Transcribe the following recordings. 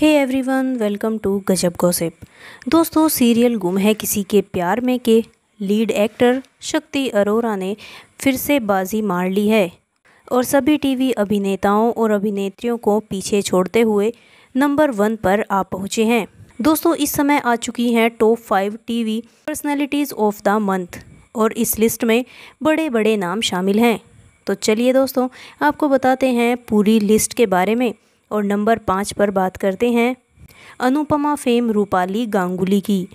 hey everyone welcome to Gajab gossip दोस्तों serial गुम है किसी के प्यार में के लीड एक्टर शक्ति अरोरा ने फिर से बाजी मार ली है और सभी टीवी अभिनेताओं और अभिनेत्रियों को पीछे छोड़ते हुए नंबर वन पर आ पहुँचे हैं दोस्तों इस समय आ चुकी हैं top five TV personalities of the month और इस लिस्ट में बड़े बड़े नाम शामिल हैं तो चलिए दोस्तों आपको बताते हैं पूरी लिस्ट के बारे में और नंबर पाँच पर बात करते हैं अनुपमा फेम रूपाली गांगुली की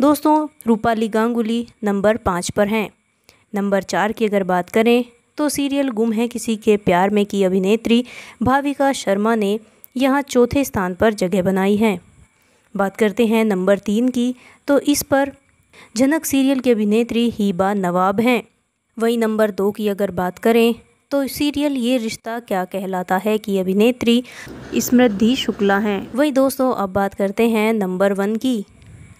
दोस्तों रूपाली गांगुली नंबर पाँच पर हैं नंबर चार की अगर बात करें तो सीरियल गुम है किसी के प्यार में की अभिनेत्री भाविका शर्मा ने यहाँ चौथे स्थान पर जगह बनाई है बात करते हैं नंबर तीन की तो इस पर जनक सीरियल की अभिनेत्री हीबा नवाब हैं वहीं नंबर दो की अगर बात करें तो सीरियल ये रिश्ता क्या कहलाता है की अभिनेत्री स्मृति शुक्ला हैं वही दोस्तों अब बात करते हैं नंबर वन की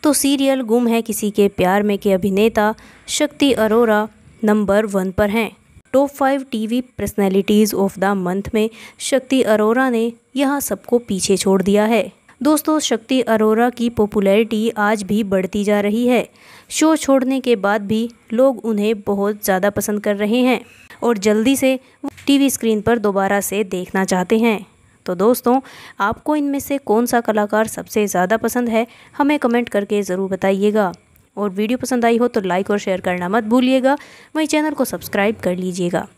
तो सीरियल गुम है किसी के प्यार में के अभिनेता शक्ति अरोरा नंबर वन पर हैं top five TV personalities of the month में शक्ति अरोरा ने यहाँ सबको पीछे छोड़ दिया है दोस्तों शक्ति अरोरा की पॉपुलैरिटी आज भी बढ़ती जा रही है शो छोड़ने के बाद भी लोग उन्हें बहुत ज़्यादा पसंद कर रहे हैं और जल्दी से टीवी स्क्रीन पर दोबारा से देखना चाहते हैं तो दोस्तों आपको इनमें से कौन सा कलाकार सबसे ज़्यादा पसंद है हमें कमेंट करके ज़रूर बताइएगा और वीडियो पसंद आई हो तो लाइक और शेयर करना मत भूलिएगा वहीं चैनल को सब्सक्राइब कर लीजिएगा